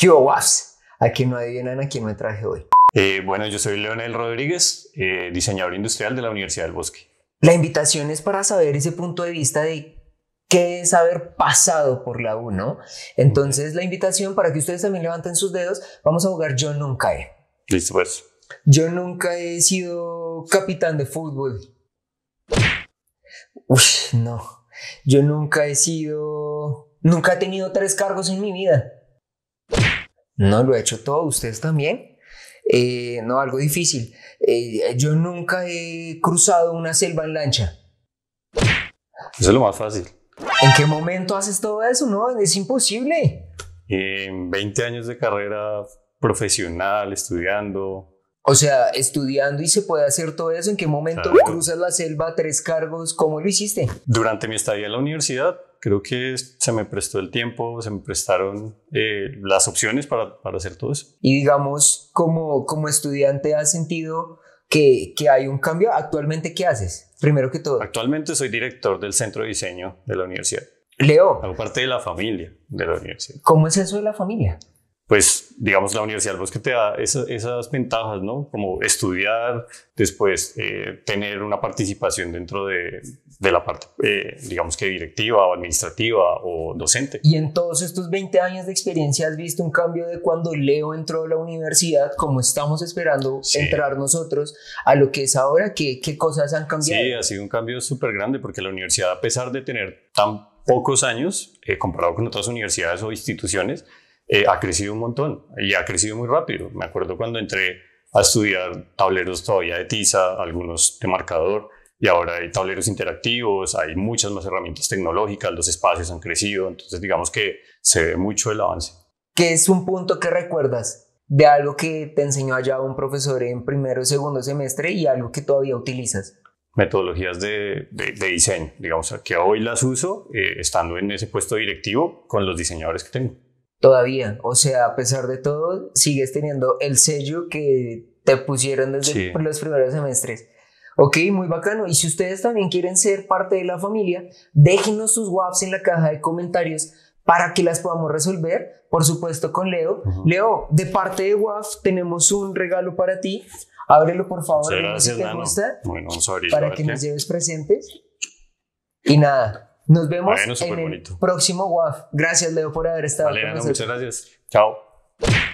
Kiowas. Aquí no adivinan a quién me traje hoy. Eh, bueno, yo soy Leonel Rodríguez, eh, diseñador industrial de la Universidad del Bosque. La invitación es para saber ese punto de vista de qué es haber pasado por la U, ¿no? Entonces, la invitación para que ustedes también levanten sus dedos, vamos a jugar Yo Nunca He. Listo, pues. Yo nunca he sido capitán de fútbol. Uf, no. Yo nunca he sido... Nunca he tenido tres cargos en mi vida. No lo he hecho todo, ustedes también. Eh, no, algo difícil. Eh, yo nunca he cruzado una selva en lancha. Eso es lo más fácil. ¿En qué momento haces todo eso? No, es imposible. En 20 años de carrera profesional, estudiando. O sea, estudiando y se puede hacer todo eso. ¿En qué momento cruzas la selva, tres cargos? ¿Cómo lo hiciste? Durante mi estadía en la universidad, creo que se me prestó el tiempo, se me prestaron eh, las opciones para, para, hacer todo eso. Y digamos, como, como estudiante, ¿has sentido que, que, hay un cambio? ¿Actualmente qué haces? Primero que todo. Actualmente soy director del centro de diseño de la universidad. Leo. Hago parte de la familia de la universidad. ¿Cómo es eso de la familia? pues digamos la Universidad del que te da esas ventajas, ¿no? Como estudiar, después eh, tener una participación dentro de, de la parte, eh, digamos que directiva o administrativa o docente. Y en todos estos 20 años de experiencia has visto un cambio de cuando Leo entró a la universidad, como estamos esperando entrar nosotros, a lo que es ahora, ¿qué, qué cosas han cambiado? Sí, ha sido un cambio súper grande porque la universidad, a pesar de tener tan pocos años, eh, comparado con otras universidades o instituciones, eh, ha crecido un montón y ha crecido muy rápido. Me acuerdo cuando entré a estudiar tableros todavía de tiza, algunos de marcador, y ahora hay tableros interactivos, hay muchas más herramientas tecnológicas, los espacios han crecido, entonces digamos que se ve mucho el avance. ¿Qué es un punto que recuerdas de algo que te enseñó allá un profesor en primero o segundo semestre y algo que todavía utilizas? Metodologías de, de, diseño, digamos, que hoy las uso eh, estando en ese puesto directivo con los diseñadores que tengo todavía. O sea, a pesar de todo, sigues teniendo el sello que te pusieron desde los primeros semestres. Ok, muy bacano. Y si ustedes también quieren ser parte de la familia, déjenos sus WAFs en la caja de comentarios para que las podamos resolver, por supuesto con Leo. Leo, de parte de WAF tenemos un regalo para ti. Ábrelo, por favor, si para que nos lleves presentes. Y nada, nos vemos en el próximo WAF. Gracias, Leo, por haber estado con nosotros. Muchas gracias. Chao.